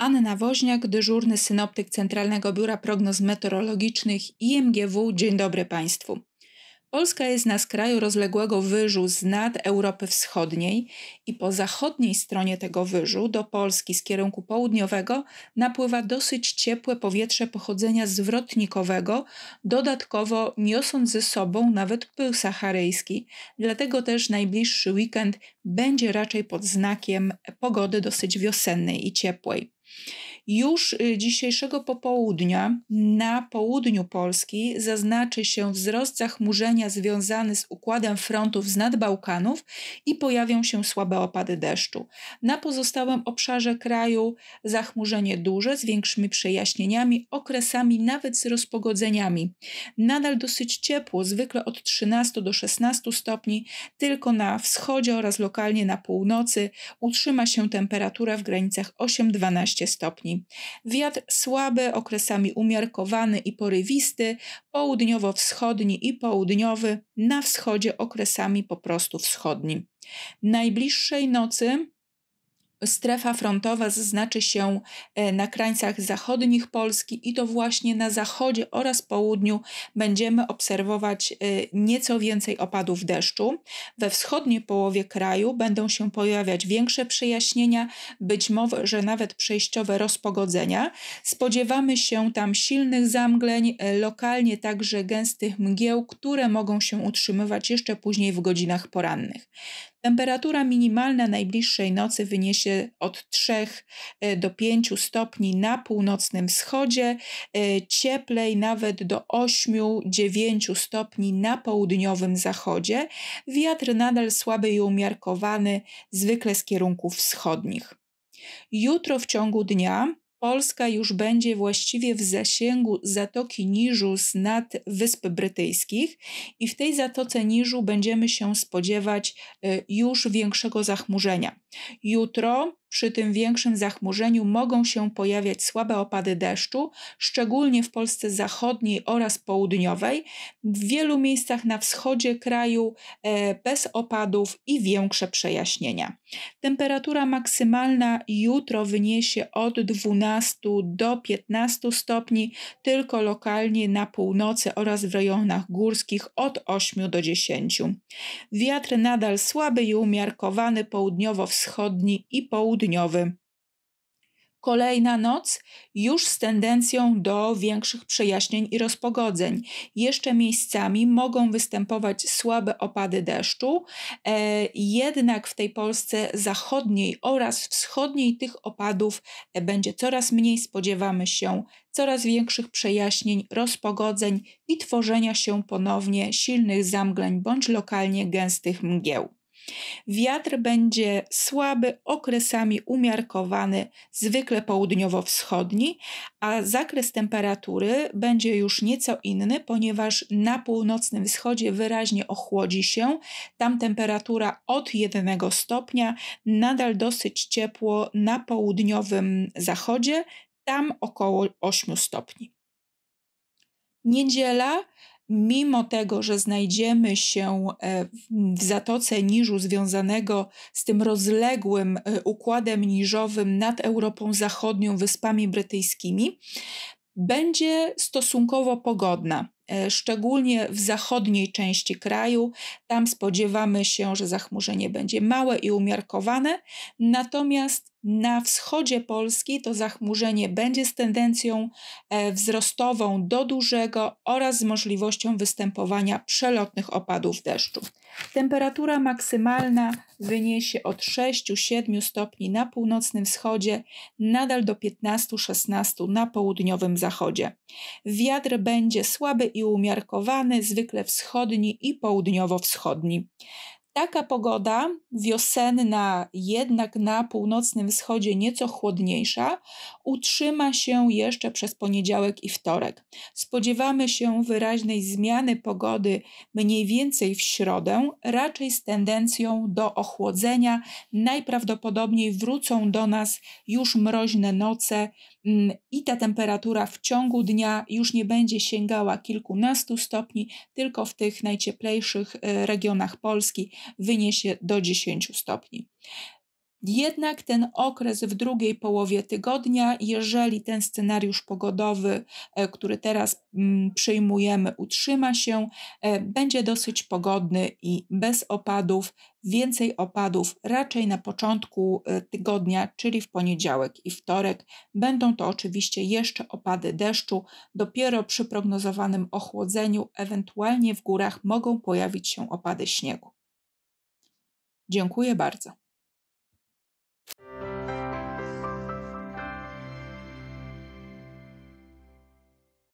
Anna Woźniak, dyżurny synoptyk Centralnego Biura Prognoz Meteorologicznych IMGW. Dzień dobry Państwu. Polska jest na skraju rozległego wyżu z nad Europy Wschodniej i po zachodniej stronie tego wyżu do Polski z kierunku południowego napływa dosyć ciepłe powietrze pochodzenia zwrotnikowego, dodatkowo niosąc ze sobą nawet pył saharyjski. Dlatego też najbliższy weekend będzie raczej pod znakiem pogody dosyć wiosennej i ciepłej. Już y, dzisiejszego popołudnia na południu Polski zaznaczy się wzrost zachmurzenia związany z układem frontów z nadbałkanów Bałkanów i pojawią się słabe opady deszczu. Na pozostałym obszarze kraju zachmurzenie duże z większymi przejaśnieniami, okresami nawet z rozpogodzeniami. Nadal dosyć ciepło, zwykle od 13 do 16 stopni, tylko na wschodzie oraz lokalnie na północy utrzyma się temperatura w granicach 8-12 15 stopni. Wiatr słaby, okresami umiarkowany i porywisty, południowo-wschodni i południowy, na wschodzie okresami po prostu wschodni. Najbliższej nocy Strefa frontowa zaznaczy się e, na krańcach zachodnich Polski i to właśnie na zachodzie oraz południu będziemy obserwować e, nieco więcej opadów deszczu. We wschodniej połowie kraju będą się pojawiać większe przejaśnienia, być może nawet przejściowe rozpogodzenia. Spodziewamy się tam silnych zamgleń, e, lokalnie także gęstych mgieł, które mogą się utrzymywać jeszcze później w godzinach porannych. Temperatura minimalna najbliższej nocy wyniesie od 3 e, do 5 stopni na północnym wschodzie, e, cieplej nawet do 8-9 stopni na południowym zachodzie. Wiatr nadal słaby i umiarkowany, zwykle z kierunków wschodnich. Jutro w ciągu dnia Polska już będzie właściwie w zasięgu Zatoki Niżu z nad Wysp Brytyjskich i w tej Zatoce Niżu będziemy się spodziewać y, już większego zachmurzenia. Jutro przy tym większym zachmurzeniu mogą się pojawiać słabe opady deszczu, szczególnie w Polsce zachodniej oraz południowej, w wielu miejscach na wschodzie kraju e, bez opadów i większe przejaśnienia. Temperatura maksymalna jutro wyniesie od 12 do 15 stopni, tylko lokalnie na północy oraz w rejonach górskich od 8 do 10. Wiatr nadal słaby i umiarkowany południowo-wschodni i południowy południowy. Kolejna noc już z tendencją do większych przejaśnień i rozpogodzeń. Jeszcze miejscami mogą występować słabe opady deszczu, e, jednak w tej Polsce zachodniej oraz wschodniej tych opadów e, będzie coraz mniej, spodziewamy się coraz większych przejaśnień, rozpogodzeń i tworzenia się ponownie silnych zamgleń bądź lokalnie gęstych mgieł. Wiatr będzie słaby, okresami umiarkowany, zwykle południowo-wschodni, a zakres temperatury będzie już nieco inny, ponieważ na północnym wschodzie wyraźnie ochłodzi się. Tam temperatura od 1 stopnia, nadal dosyć ciepło na południowym zachodzie, tam około 8 stopni. Niedziela mimo tego, że znajdziemy się e, w zatoce niżu związanego z tym rozległym e, układem niżowym nad Europą Zachodnią, Wyspami Brytyjskimi, będzie stosunkowo pogodna. E, szczególnie w zachodniej części kraju, tam spodziewamy się, że zachmurzenie będzie małe i umiarkowane, natomiast na wschodzie Polski to zachmurzenie będzie z tendencją e, wzrostową do dużego oraz z możliwością występowania przelotnych opadów deszczu. Temperatura maksymalna wyniesie od 6-7 stopni na północnym wschodzie, nadal do 15-16 na południowym zachodzie. Wiatr będzie słaby i umiarkowany, zwykle wschodni i południowo-wschodni. Taka pogoda wiosenna, jednak na północnym wschodzie nieco chłodniejsza, utrzyma się jeszcze przez poniedziałek i wtorek. Spodziewamy się wyraźnej zmiany pogody mniej więcej w środę, raczej z tendencją do ochłodzenia. Najprawdopodobniej wrócą do nas już mroźne noce mm, i ta temperatura w ciągu dnia już nie będzie sięgała kilkunastu stopni, tylko w tych najcieplejszych e, regionach Polski wyniesie do 10 stopni. Jednak ten okres w drugiej połowie tygodnia, jeżeli ten scenariusz pogodowy, e, który teraz mm, przyjmujemy, utrzyma się, e, będzie dosyć pogodny i bez opadów. Więcej opadów raczej na początku e, tygodnia, czyli w poniedziałek i wtorek. Będą to oczywiście jeszcze opady deszczu. Dopiero przy prognozowanym ochłodzeniu, ewentualnie w górach, mogą pojawić się opady śniegu. Dziękuję bardzo.